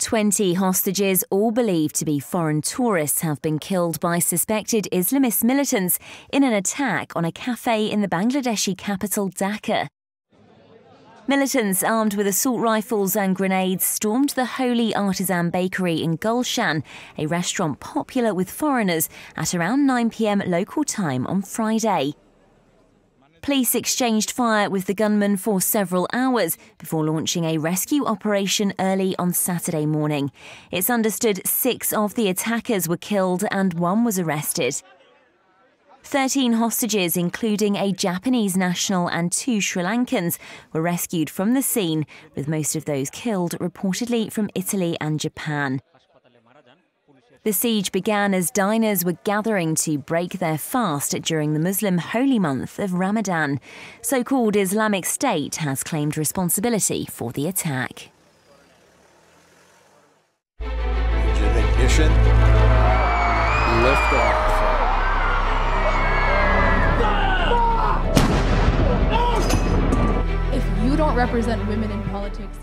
20 hostages, all believed to be foreign tourists, have been killed by suspected Islamist militants in an attack on a cafe in the Bangladeshi capital Dhaka. Militants armed with assault rifles and grenades stormed the Holy Artisan Bakery in Gulshan, a restaurant popular with foreigners, at around 9 pm local time on Friday. Police exchanged fire with the gunman for several hours before launching a rescue operation early on Saturday morning. It's understood six of the attackers were killed and one was arrested. 13 hostages, including a Japanese national and two Sri Lankans, were rescued from the scene, with most of those killed reportedly from Italy and Japan. The siege began as diners were gathering to break their fast during the Muslim holy month of Ramadan. So called Islamic State has claimed responsibility for the attack. Ignition. If you don't represent women in politics,